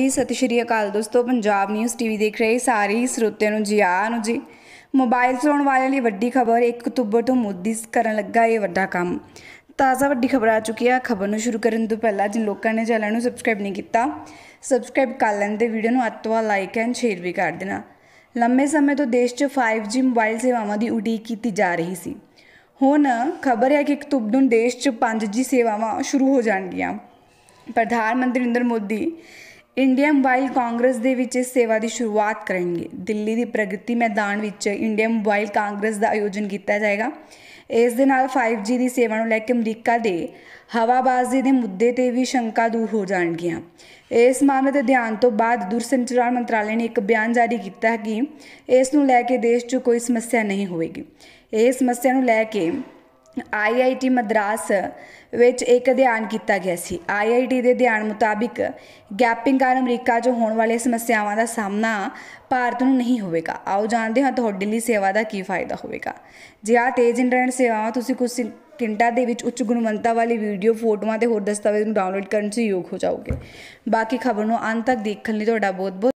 ਜੀ ਸਤਿ ਸ਼੍ਰੀ ਅਕਾਲ ਦੋਸਤੋ ਪੰਜਾਬ ਨਿਊਜ਼ ਟੀਵੀ ਦੇਖ ਰਹੇ ਸਾਰੇ ਸਰੋਤਿਆਂ ਨੂੰ ਜੀ ਆਇਆਂ ਨੂੰ ਜੀ ਮੋਬਾਈਲ ਚਲਾਉਣ ਵਾਲਿਆਂ ਲਈ ਵੱਡੀ ਖਬਰ 1 ਅਕਤੂਬਰ ਤੋਂ ਮੋਦੀ ਕਰਨ ਲੱਗਾ ਇਹ ਵੱਡਾ ਕੰਮ ਤਾਜ਼ਾ ਵੱਡੀ ਖਬਰ ਆ ਚੁੱਕੀ ਆ ਖਬਰ ਨੂੰ ਸ਼ੁਰੂ ਕਰਨ ਤੋਂ ਪਹਿਲਾਂ ਜਿਨ ਲੋਕਾਂ ਨੇ ਚੈਨਲ ਨੂੰ ਸਬਸਕ੍ਰਾਈਬ ਨਹੀਂ ਕੀਤਾ ਸਬਸਕ੍ਰਾਈਬ ਕਰ ਲੈਣ ਤੇ ਵੀਡੀਓ ਨੂੰ ਅੱਤਵਾ ਲਾਈਕ ਐਂਡ ਸ਼ੇਅਰ ਵੀ ਕਰ ਦੇਣਾ ਲੰਮੇ ਸਮੇਂ ਤੋਂ ਦੇਸ਼ 'ਚ 5G ਮੋਬਾਈਲ ਸੇਵਾਵਾਂ ਦੀ ਉਡੀਕ ਕੀਤੀ ਜਾ ਰਹੀ ਸੀ ਹੁਣ ਖਬਰ ਹੈ ਕਿ 1 ਅਕਤੂਬਰ ਨੂੰ ਦੇਸ਼ 'ਚ 5G ਸੇਵਾਵਾਂ ਸ਼ੁਰੂ ਹੋ ਜਾਣਗੀਆਂ ਪ੍ਰਧਾਨ ਮੰਤਰੀ ਨਰਿੰਦਰ ਮੋਦੀ ਇੰਡੀਅਨ ਵਾਈਲ ਕਾਂਗਰਸ ਦੇ ਵਿੱਚ ਇਸ ਸੇਵਾ ਦੀ ਸ਼ੁਰੂਆਤ ਕਰਨਗੇ ਦਿੱਲੀ ਦੀ ਪ੍ਰਗਤੀ ਮੈਦਾਨ ਵਿੱਚ ਇੰਡੀਆ ਮੋਬਾਈਲ ਕਾਂਗਰਸ ਦਾ ਆਯੋਜਨ ਕੀਤਾ ਜਾਏਗਾ ਇਸ ਦੇ ਨਾਲ 5G ਦੀ ਸੇਵਾ ਨੂੰ ਲੈ ਕੇ ਅਮਰੀਕਾ ਦੇ ਹਵਾਬਾਜ਼ੀ ਦੇ ਮੁੱਦੇ ਤੇ ਵੀ ਸ਼ੰਕਾ ਦੂਰ ਹੋ ਜਾਣਗੀਆਂ ਇਸ ਮਾਮਲੇ ਦੇ ਧਿਆਨ ਤੋਂ ਬਾਅਦ ਦੂਰਸੰਚਾਰ ਮੰਤਰਾਲੇ ਨੇ ਇੱਕ ਬਿਆਨ ਜਾਰੀ ਕੀਤਾ ਹੈ ਕਿ ਇਸ ਨੂੰ ਲੈ ਕੇ ਦੇਸ਼ 'ਚ ਕੋਈ ਸਮੱਸਿਆ ਨਹੀਂ ਹੋਵੇਗੀ ਇਸ ਸਮੱਸਿਆ ਨੂੰ ਲੈ ਕੇ ਆਈਆਈਟੀ ਮਦਰਾਸ ਵਿੱਚ ਇੱਕ ਅਧਿਐਨ ਕੀਤਾ ਗਿਆ ਸੀ ਆਈਆਈਟੀ ਦੇ ਅਧਿਐਨ ਮੁਤਾਬਿਕ ਗੈਪਿੰਗ ਕਾਰਨ ਅਮਰੀਕਾ 'ਚ ਹੋਣ ਵਾਲੇ ਸਮੱਸਿਆਵਾਂ ਦਾ ਸਾਹਮਣਾ ਭਾਰਤ ਨੂੰ ਨਹੀਂ ਹੋਵੇਗਾ ਆਓ ਜਾਣਦੇ ਹਾਂ ਤੁਹਾਡੇ ਲਈ ਸੇਵਾ ਦਾ ਕੀ ਫਾਇਦਾ ਹੋਵੇਗਾ ਜੇ ਆ ਤੇਜ਼ ਇੰਟਰਨੈਟ ਸੇਵਾਵਾਂ ਤੁਸੀਂ ਕੁਝ ਕਿੰਟਾ ਦੇ ਵਿੱਚ ਉੱਚ ਗੁਣਵੱਤਾ ਵਾਲੀ ਵੀਡੀਓ ਫੋਟੋਆਂ ਤੇ ਹੋਰ ਦਸਤਾਵੇਜ਼ ਨੂੰ ਡਾਊਨਲੋਡ ਕਰਨ 'ਚ ਯੋਗ ਹੋ ਜਾਓਗੇ ਬਾਕੀ ਖਬਰ ਨੂੰ ਅੰਤ ਤੱਕ ਦੇਖਣ ਲਈ ਤੁਹਾਡਾ ਬਹੁਤ ਬਹੁਤ